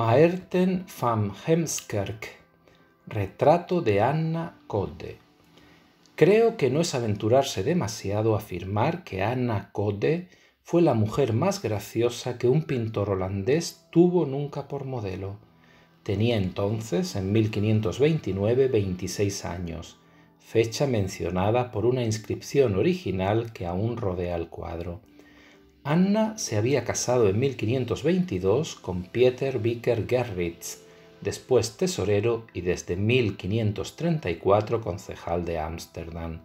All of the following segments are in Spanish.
Maerten van Hemskerk, retrato de Anna Code. Creo que no es aventurarse demasiado afirmar que Anna Code fue la mujer más graciosa que un pintor holandés tuvo nunca por modelo. Tenía entonces, en 1529, 26 años, fecha mencionada por una inscripción original que aún rodea el cuadro. Anna se había casado en 1522 con Pieter Vicker Gerritz, después tesorero y desde 1534 concejal de Ámsterdam.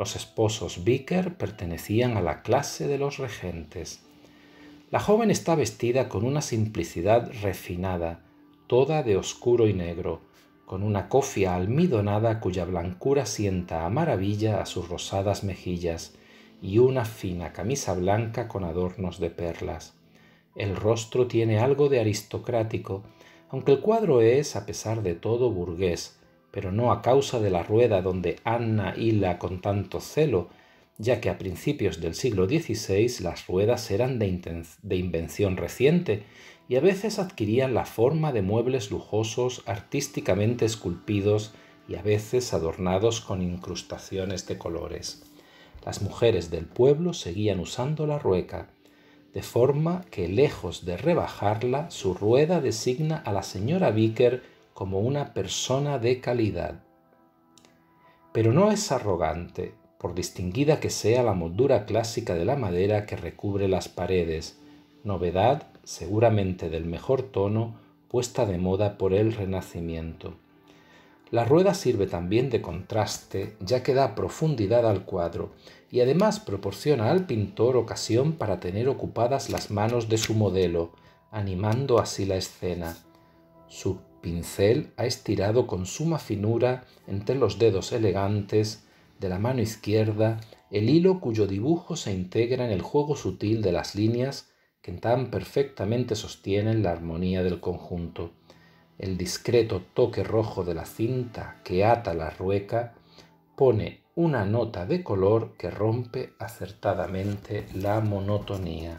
Los esposos Vicker pertenecían a la clase de los regentes. La joven está vestida con una simplicidad refinada, toda de oscuro y negro, con una cofia almidonada cuya blancura sienta a maravilla a sus rosadas mejillas, y una fina camisa blanca con adornos de perlas. El rostro tiene algo de aristocrático, aunque el cuadro es, a pesar de todo, burgués, pero no a causa de la rueda donde Anna hila con tanto celo, ya que a principios del siglo XVI las ruedas eran de, de, invención reciente y a veces adquirían la forma de muebles lujosos artísticamente esculpidos y a veces adornados con incrustaciones de colores. Las mujeres del pueblo seguían usando la rueca, de forma que lejos de rebajarla, su rueda designa a la señora Vicker como una persona de calidad. Pero no es arrogante, por distinguida que sea la moldura clásica de la madera que recubre las paredes, novedad seguramente del mejor tono puesta de moda por el Renacimiento. La rueda sirve también de contraste, ya que da profundidad al cuadro y además proporciona al pintor ocasión para tener ocupadas las manos de su modelo, animando así la escena. Su pincel ha estirado con suma finura entre los dedos elegantes de la mano izquierda el hilo cuyo dibujo se integra en el juego sutil de las líneas que tan perfectamente sostienen la armonía del conjunto el discreto toque rojo de la cinta que ata la rueca pone una nota de color que rompe acertadamente la monotonía.